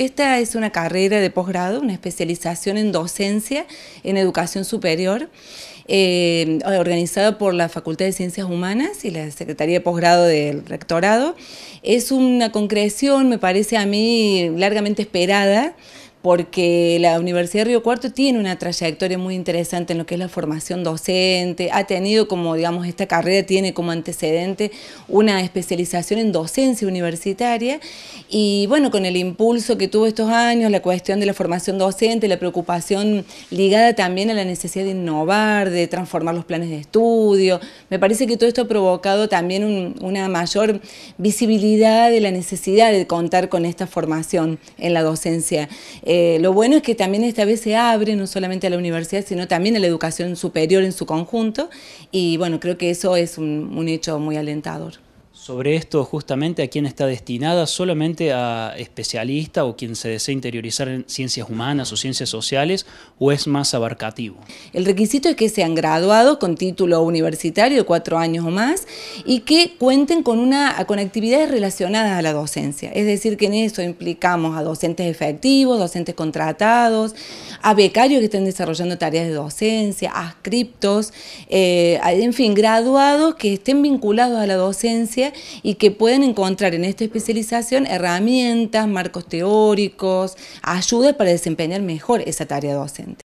Esta es una carrera de posgrado, una especialización en docencia en educación superior, eh, organizada por la Facultad de Ciencias Humanas y la Secretaría de Posgrado del Rectorado. Es una concreción, me parece a mí, largamente esperada, porque la Universidad de Río Cuarto tiene una trayectoria muy interesante en lo que es la formación docente, ha tenido como, digamos, esta carrera tiene como antecedente una especialización en docencia universitaria y bueno, con el impulso que tuvo estos años, la cuestión de la formación docente, la preocupación ligada también a la necesidad de innovar, de transformar los planes de estudio, me parece que todo esto ha provocado también una mayor visibilidad de la necesidad de contar con esta formación en la docencia eh, lo bueno es que también esta vez se abre no solamente a la universidad, sino también a la educación superior en su conjunto y bueno, creo que eso es un hecho muy alentador sobre esto justamente a quién está destinada solamente a especialista o quien se desea interiorizar en ciencias humanas o ciencias sociales o es más abarcativo? El requisito es que sean graduados con título universitario de cuatro años o más y que cuenten con, una, con actividades relacionadas a la docencia. Es decir, que en eso implicamos a docentes efectivos, docentes contratados, a becarios que estén desarrollando tareas de docencia, a scriptos, eh, en fin, graduados que estén vinculados a la docencia y que pueden encontrar en esta especialización herramientas, marcos teóricos, ayuda para desempeñar mejor esa tarea docente.